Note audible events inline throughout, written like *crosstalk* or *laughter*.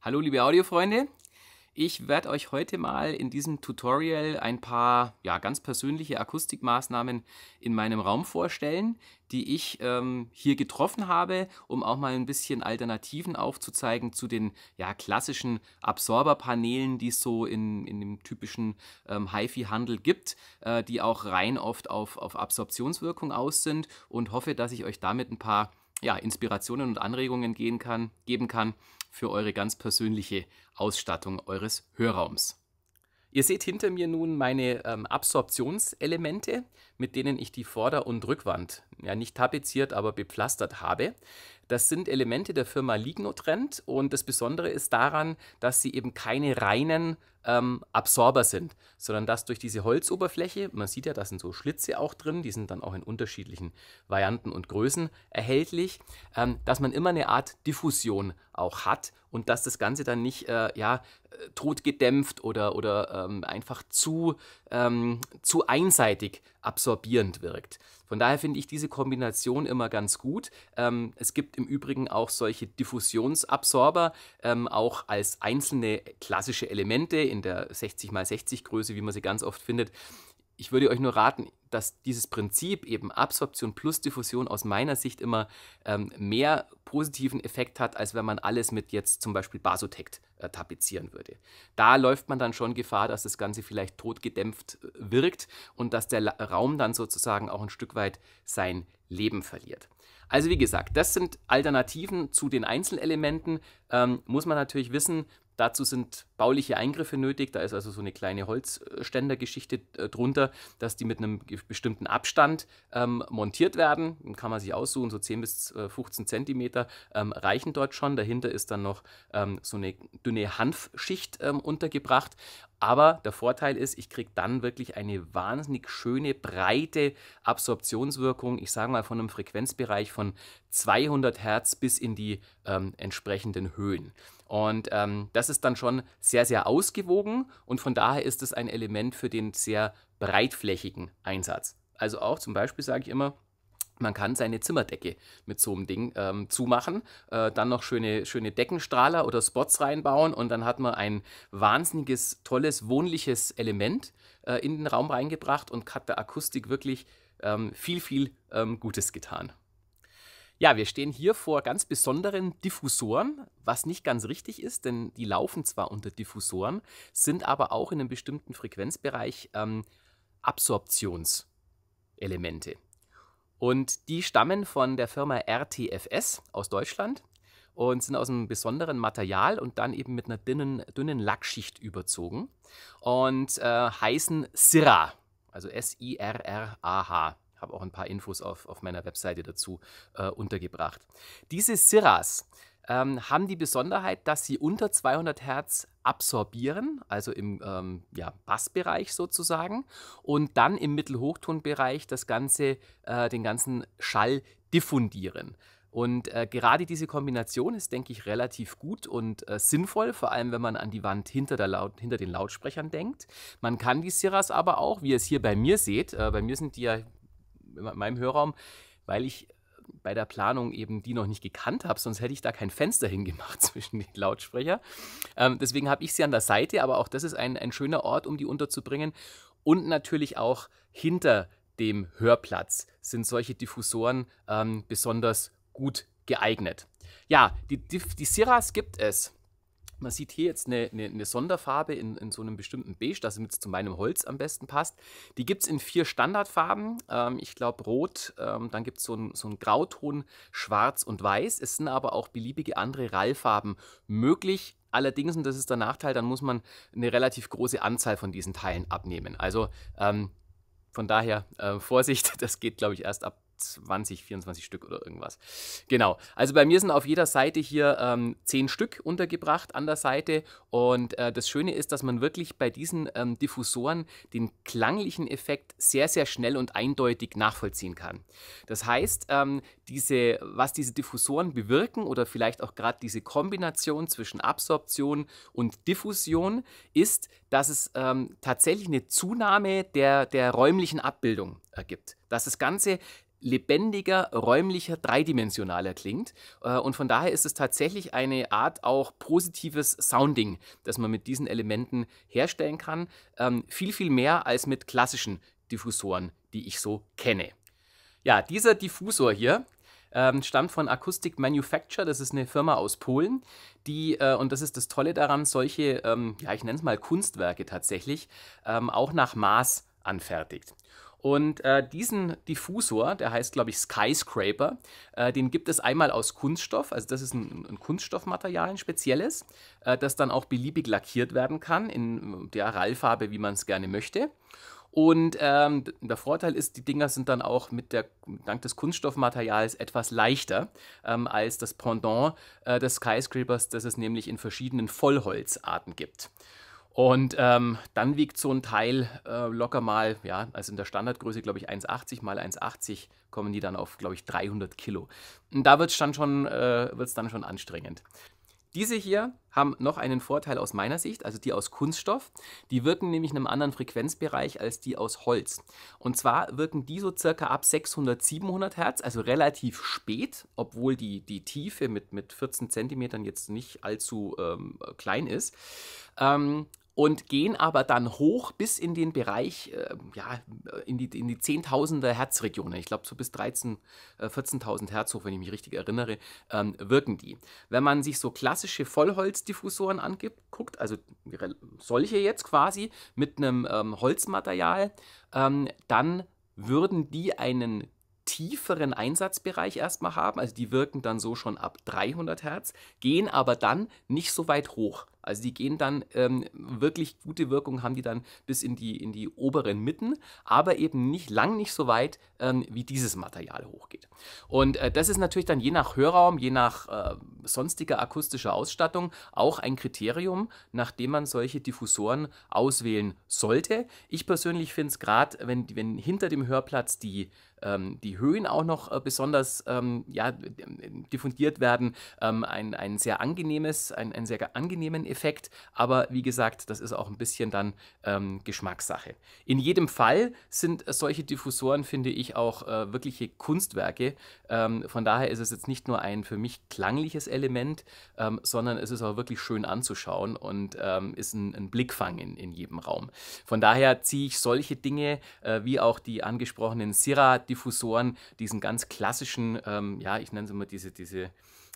Hallo liebe Audiofreunde, ich werde euch heute mal in diesem Tutorial ein paar ja, ganz persönliche Akustikmaßnahmen in meinem Raum vorstellen, die ich ähm, hier getroffen habe, um auch mal ein bisschen Alternativen aufzuzeigen zu den ja, klassischen Absorberpanelen, die es so in, in dem typischen ähm, HiFi-Handel gibt, äh, die auch rein oft auf, auf Absorptionswirkung aus sind und hoffe, dass ich euch damit ein paar ja, Inspirationen und Anregungen gehen kann, geben kann, für eure ganz persönliche Ausstattung eures Hörraums. Ihr seht hinter mir nun meine ähm, Absorptionselemente mit denen ich die Vorder- und Rückwand ja nicht tapeziert, aber bepflastert habe. Das sind Elemente der Firma Lignotrend und das Besondere ist daran, dass sie eben keine reinen ähm, Absorber sind, sondern dass durch diese Holzoberfläche, man sieht ja, da sind so Schlitze auch drin, die sind dann auch in unterschiedlichen Varianten und Größen erhältlich, ähm, dass man immer eine Art Diffusion auch hat und dass das Ganze dann nicht äh, ja, äh, totgedämpft oder, oder ähm, einfach zu, ähm, zu einseitig absorbierend wirkt. Von daher finde ich diese Kombination immer ganz gut. Ähm, es gibt im Übrigen auch solche Diffusionsabsorber, ähm, auch als einzelne klassische Elemente in der 60x60 Größe, wie man sie ganz oft findet. Ich würde euch nur raten, dass dieses Prinzip eben Absorption plus Diffusion aus meiner Sicht immer ähm, mehr positiven Effekt hat, als wenn man alles mit jetzt zum Beispiel Basotect äh, tapezieren würde. Da läuft man dann schon Gefahr, dass das Ganze vielleicht totgedämpft äh, wirkt und dass der Raum dann sozusagen auch ein Stück weit sein Leben verliert. Also wie gesagt, das sind Alternativen zu den Einzelelementen. Ähm, muss man natürlich wissen, Dazu sind bauliche Eingriffe nötig. Da ist also so eine kleine Holzständergeschichte äh, drunter, dass die mit einem bestimmten Abstand ähm, montiert werden. kann man sich aussuchen, so 10 bis 15 äh, Zentimeter ähm, reichen dort schon. Dahinter ist dann noch ähm, so eine dünne Hanfschicht ähm, untergebracht. Aber der Vorteil ist, ich kriege dann wirklich eine wahnsinnig schöne, breite Absorptionswirkung. Ich sage mal von einem Frequenzbereich von 200 Hertz bis in die ähm, entsprechenden Höhen. Und ähm, das ist dann schon sehr, sehr ausgewogen und von daher ist es ein Element für den sehr breitflächigen Einsatz. Also auch zum Beispiel sage ich immer, man kann seine Zimmerdecke mit so einem Ding ähm, zumachen, äh, dann noch schöne, schöne Deckenstrahler oder Spots reinbauen und dann hat man ein wahnsinniges, tolles, wohnliches Element äh, in den Raum reingebracht und hat der Akustik wirklich ähm, viel, viel ähm, Gutes getan. Ja, wir stehen hier vor ganz besonderen Diffusoren, was nicht ganz richtig ist, denn die laufen zwar unter Diffusoren, sind aber auch in einem bestimmten Frequenzbereich ähm, Absorptionselemente. Und die stammen von der Firma RTFS aus Deutschland und sind aus einem besonderen Material und dann eben mit einer dünnen, dünnen Lackschicht überzogen und äh, heißen SIRA, also S-I-R-R-A-H habe auch ein paar Infos auf, auf meiner Webseite dazu äh, untergebracht. Diese Siras ähm, haben die Besonderheit, dass sie unter 200 Hertz absorbieren, also im ähm, ja, Bassbereich sozusagen, und dann im Mittelhochtonbereich das ganze, äh, den ganzen Schall diffundieren. Und äh, gerade diese Kombination ist, denke ich, relativ gut und äh, sinnvoll, vor allem wenn man an die Wand hinter, Laut hinter den Lautsprechern denkt. Man kann die Siras aber auch, wie ihr es hier bei mir seht, äh, bei mir sind die ja meinem Hörraum, weil ich bei der Planung eben die noch nicht gekannt habe, sonst hätte ich da kein Fenster hingemacht *laughs* zwischen den Lautsprecher. Ähm, deswegen habe ich sie an der Seite, aber auch das ist ein, ein schöner Ort, um die unterzubringen. Und natürlich auch hinter dem Hörplatz sind solche Diffusoren ähm, besonders gut geeignet. Ja, die, die, die Siras gibt es. Man sieht hier jetzt eine, eine, eine Sonderfarbe in, in, so einem bestimmten Beige, das jetzt zu meinem Holz am besten passt. Die gibt es in vier Standardfarben. Ähm, ich glaube Rot, ähm, dann gibt es so einen Grauton, Schwarz und Weiß. Es sind aber auch beliebige andere Rallfarben möglich. Allerdings, und das ist der Nachteil, dann muss man eine relativ große Anzahl von diesen Teilen abnehmen. Also ähm, von daher äh, Vorsicht, *laughs* das geht glaube ich erst ab 20, 24 Stück oder irgendwas. Genau. Also bei mir sind auf jeder Seite hier ähm, 10 Stück untergebracht an der Seite. Und äh, das Schöne ist, dass man wirklich bei diesen ähm, Diffusoren den klanglichen Effekt sehr, sehr schnell und eindeutig nachvollziehen kann. Das heißt, ähm, diese, was diese Diffusoren bewirken oder vielleicht auch gerade diese Kombination zwischen Absorption und Diffusion ist, dass es ähm, tatsächlich eine Zunahme der, der räumlichen Abbildung ergibt. Dass das Ganze lebendiger, räumlicher, dreidimensionaler klingt. Äh, und von daher ist es tatsächlich eine Art auch positives Sounding, das man mit diesen Elementen herstellen kann. Ähm, viel, viel mehr als mit klassischen Diffusoren, die ich so kenne. Ja, dieser Diffusor hier, ähm, stammt von Acoustic Manufacture, das ist eine Firma aus Polen, die, äh, und das ist das Tolle daran, solche, ähm, ja, ich nenne es mal Kunstwerke tatsächlich, ähm, auch nach Maß anfertigt. Und äh, diesen Diffusor, der heißt, glaube ich, Skyscraper, äh, den gibt es einmal aus Kunststoff, also das ist ein, ein Kunststoffmaterial, ein spezielles, äh, das dann auch beliebig lackiert werden kann, in äh, der Rallfarbe, wie man es gerne möchte. Und ähm, der Vorteil ist, die Dinger sind dann auch mit der, dank des Kunststoffmaterials etwas leichter ähm, als das Pendant äh, des Skyscrapers, das es nämlich in verschiedenen Vollholzarten gibt. Und ähm, dann wiegt so ein Teil äh, locker mal, ja, also in der Standardgröße, glaube ich, 1,80 mal 1,80 kommen die dann auf, glaube ich, 300 Kilo. Und da wird es dann, schon, äh, dann schon anstrengend. Diese hier haben noch einen Vorteil aus meiner Sicht, also die aus Kunststoff. Die wirken nämlich in einem anderen Frequenzbereich als die aus Holz. Und zwar wirken die so circa ab 600, 700 Hertz, also relativ spät, obwohl die, die Tiefe mit, mit 14 Zentimetern jetzt nicht allzu ähm, klein ist. Ähm, und gehen aber dann hoch bis in den Bereich, äh, ja, in die, in die Zehntausender Herzregionen. Ich glaube, so bis 13, äh, 14.000 Hertz hoch, wenn ich mich richtig erinnere, ähm, wirken die. Wenn man sich so klassische Vollholzdiffusoren anguckt, also solche jetzt quasi mit einem ähm, Holzmaterial, ähm, dann würden die einen tieferen Einsatzbereich erstmal haben, also die wirken dann so schon ab 300 Hertz, gehen aber dann nicht so weit hoch. Also die gehen dann ähm, wirklich gute Wirkung haben die dann bis in die, in die oberen Mitten, aber eben nicht lang nicht so weit, ähm, wie dieses Material hochgeht. Und äh, das ist natürlich dann je nach Hörraum, je nach äh, sonstiger akustischer Ausstattung auch ein Kriterium, nach dem man solche Diffusoren auswählen sollte. Ich persönlich finde es gerade, wenn, wenn hinter dem Hörplatz die ähm, die Höhen auch noch äh, besonders ähm, ja, diffundiert werden, ähm, ein, ein sehr angenehmes, ein, einen sehr angenehmen Effekt Effekt, aber wie gesagt, das ist auch ein bisschen dann ähm, Geschmackssache. In jedem Fall sind solche Diffusoren, finde ich, auch äh, wirkliche Kunstwerke. Ähm, von daher ist es jetzt nicht nur ein für mich klangliches Element, ähm, sondern es ist auch wirklich schön anzuschauen und ähm, ist ein, ein, Blickfang in, in jedem Raum. Von daher ziehe ich solche Dinge äh, wie auch die angesprochenen Syrah-Diffusoren, diesen ganz klassischen, ähm, ja, ich nenne es immer diese, diese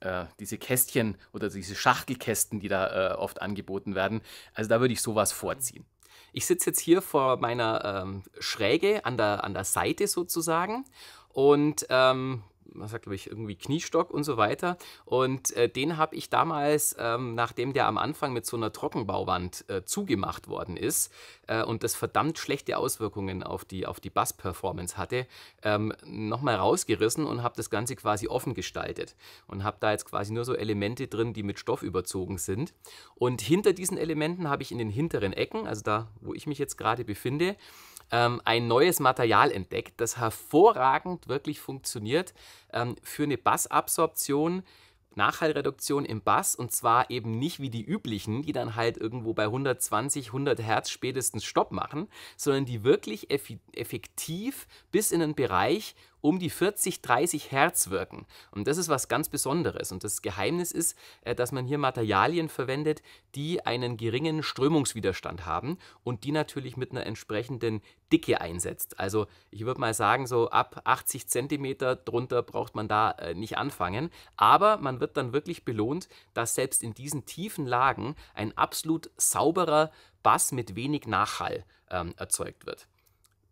äh, diese Kästchen oder diese Schachtelkästen, die da äh, oft angeboten werden. Also da würde ich sowas vorziehen. Ich sitze jetzt hier vor meiner ähm, Schräge an der, an der Seite sozusagen und ähm, man sagt, glaube ich, irgendwie Kniestock und so weiter. Und äh, den habe ich damals, ähm, nachdem der am Anfang mit so einer Trockenbauwand äh, zugemacht worden ist äh, und das verdammt schlechte Auswirkungen auf die, auf die Bass-Performance hatte, ähm, nochmal rausgerissen und habe das Ganze quasi offen gestaltet. Und habe da jetzt quasi nur so Elemente drin, die mit Stoff überzogen sind. Und hinter diesen Elementen habe ich in den hinteren Ecken, also da, wo ich mich jetzt gerade befinde, ähm, ein neues Material entdeckt, das hervorragend wirklich funktioniert ähm, für eine Bassabsorption. Nachhallreduktion im Bass und zwar eben nicht wie die üblichen, die dann halt irgendwo bei 120, 100 Hertz spätestens Stopp machen, sondern die wirklich effektiv bis in den Bereich um die 40, 30 Hertz wirken. Und das ist was ganz Besonderes. Und das Geheimnis ist, äh, dass man hier Materialien verwendet, die einen geringen Strömungswiderstand haben und die natürlich mit einer entsprechenden Dicke einsetzt. Also ich würde mal sagen, so ab 80 cm drunter braucht man da äh, nicht anfangen. Aber man wird dann wirklich belohnt, dass selbst in diesen tiefen Lagen ein absolut sauberer Bass mit wenig Nachhall ähm, erzeugt wird.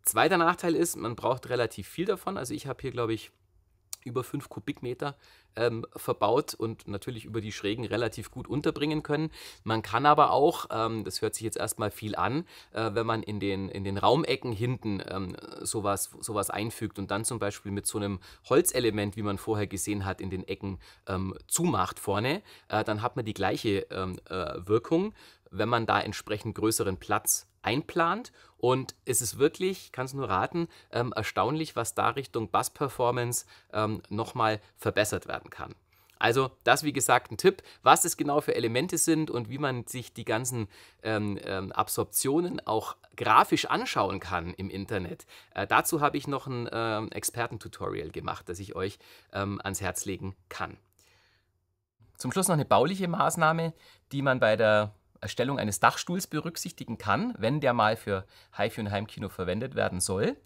Zweiter Nachteil ist, man braucht relativ viel davon. Also ich habe hier, glaube ich, über 5 Kubikmeter ähm, verbaut und natürlich über die Schrägen relativ gut unterbringen können. Man kann aber auch, ähm, das hört sich jetzt erstmal viel an, äh, wenn man in den, in den Raumecken hinten ähm, sowas, sowas einfügt und dann zum Beispiel mit so einem Holzelement, wie man vorher gesehen hat, in den Ecken ähm, zumacht vorne, äh, dann hat man die gleiche ähm, äh, Wirkung wenn man da entsprechend größeren Platz einplant. Und es ist wirklich, kann es nur raten, ähm, erstaunlich, was da Richtung Bass-Performance ähm, nochmal verbessert werden kann. Also das, wie gesagt, ein Tipp, was es genau für Elemente sind und wie man sich die ganzen ähm, ähm, Absorptionen auch grafisch anschauen kann im Internet. Äh, dazu habe ich noch ein ähm, Expertentutorial gemacht, das ich euch ähm, ans Herz legen kann. Zum Schluss noch eine bauliche Maßnahme, die man bei der Erstellung eines Dachstuhls berücksichtigen kann, wenn der mal für HiFi und Heimkino verwendet werden soll.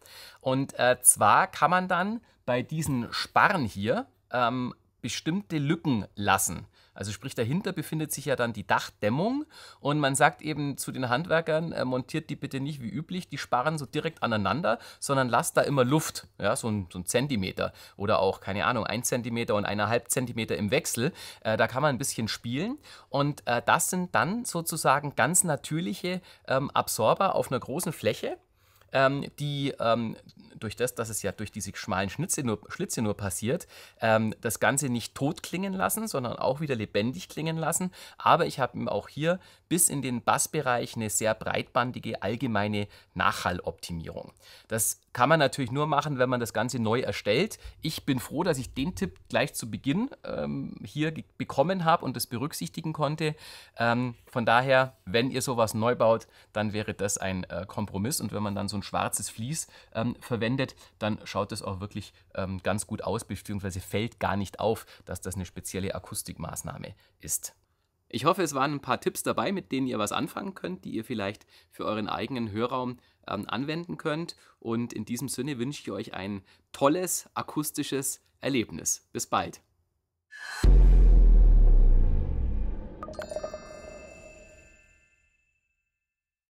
Und äh, zwar kann man dann bei diesen Sparren hier ähm, bestimmte Lücken lassen. Also sprich, dahinter befindet sich ja dann die Dachdämmung und man sagt eben zu den Handwerkern, äh, montiert die bitte nicht wie üblich, die sparen so direkt aneinander, sondern lasst da immer Luft, ja, so ein, so ein Zentimeter oder auch, keine Ahnung, ein Zentimeter und eineinhalb Zentimeter im Wechsel. Äh, da kann man ein bisschen spielen und äh, das sind dann sozusagen ganz natürliche ähm, Absorber auf einer großen Fläche ähm, die ähm, durch das, dass es ja durch diese schmalen Schnitze nur, Schlitze nur passiert, ähm, das Ganze nicht tot klingen lassen, sondern auch wieder lebendig klingen lassen. Aber ich habe ihm auch hier bis in den Bassbereich eine sehr breitbandige allgemeine Nachhalloptimierung. Das kann man natürlich nur machen, wenn man das Ganze neu erstellt. Ich bin froh, dass ich den Tipp gleich zu Beginn ähm, hier bekommen habe und das berücksichtigen konnte. Ähm, von daher, wenn ihr sowas neu baut, dann wäre das ein äh, Kompromiss. Und wenn man dann so ein schwarzes Vlies ähm, verwendet, dann schaut das auch wirklich ähm, ganz gut aus, beziehungsweise fällt gar nicht auf, dass das eine spezielle Akustikmaßnahme ist. Ich hoffe, es waren ein paar Tipps dabei, mit denen ihr was anfangen könnt, die ihr vielleicht für euren eigenen Hörraum ähm, anwenden könnt. Und in diesem Sinne wünsche ich euch ein tolles akustisches Erlebnis. Bis bald.